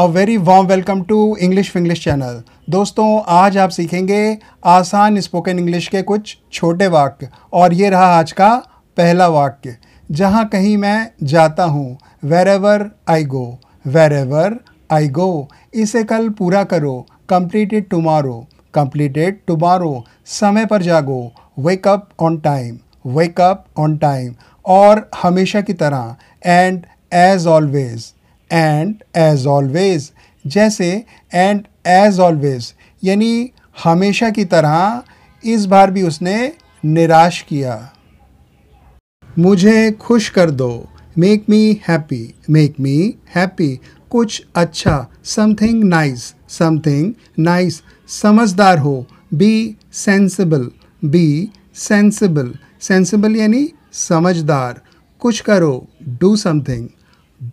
a very warm welcome to English Finglish channel दोस्तों आज आप सीखेंगे आसान स्पोकन इंग्लिश के कुछ छोटे वाक्य और ये रहा आज का पहला वाक्य जहाँ कहीं मैं जाता हूँ wherever I go wherever I go इसे कल पूरा करो कम्प्लीटेड टुमारो कम्प्लीटेड टुमारो समय पर जागो wake up on time wake up on time और हमेशा की तरह and as always and as always जैसे एंड एज ऑलवेज यानी हमेशा की तरह इस बार भी उसने निराश किया मुझे खुश कर दो make me happy make me happy कुछ अच्छा समथिंग नाइस समथिंग नाइस समझदार हो be sensible be sensible sensible यानी समझदार कुछ करो डू समथिंग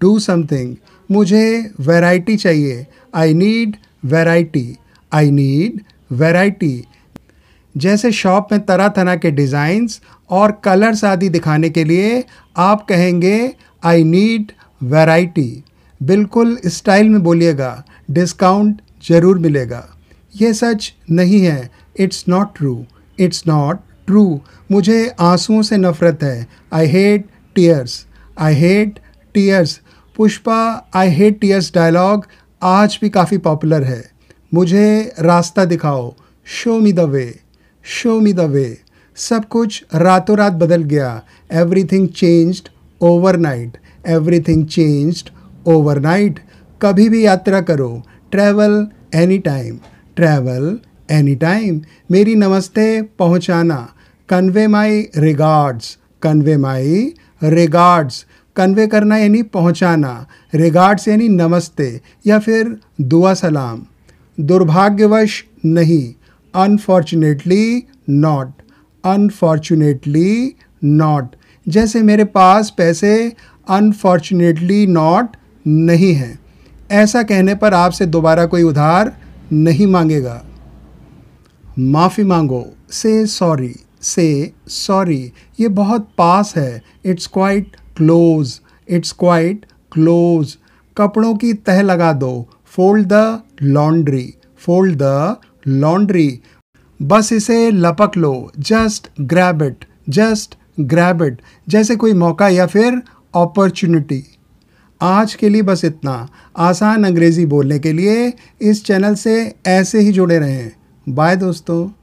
डू समथिंग मुझे वैरायटी चाहिए I need variety I need variety जैसे शॉप में तरह तरह के डिज़ाइंस और कलर्स आदि दिखाने के लिए आप कहेंगे आई नीड वैरायटी बिल्कुल स्टाइल में बोलिएगा डिस्काउंट ज़रूर मिलेगा ये सच नहीं है it's not true it's not true मुझे आंसुओं से नफ़रत है I hate tears I hate tears Pushpa I hate tears dialogue आज भी काफ़ी पॉपुलर है मुझे रास्ता दिखाओ show me the way show me the way सब कुछ रातों रात बदल गया everything changed overnight everything changed overnight कभी भी यात्रा करो travel any time travel any time मेरी नमस्ते पहुंचाना convey my regards convey my regards convey करना यानी पहुंचाना रिगार्ड्स यानी नमस्ते या फिर दुआ सलाम दुर्भाग्यवश नहीं अनफॉर्चुनेटली नॉट अनफॉर्चुनेटली नॉट जैसे मेरे पास पैसे अनफॉर्चुनेटली नॉट नहीं हैं ऐसा कहने पर आपसे दोबारा कोई उधार नहीं मांगेगा माफ़ी मांगो से सॉरी से सॉरी ये बहुत पास है it's quite close it's quite close कपड़ों की तह लगा दो fold the laundry fold the laundry बस इसे लपक लो just grab it just grab it जैसे कोई मौका या फिर अपॉर्चुनिटी आज के लिए बस इतना आसान अंग्रेज़ी बोलने के लिए इस चैनल से ऐसे ही जुड़े रहें बाय दोस्तों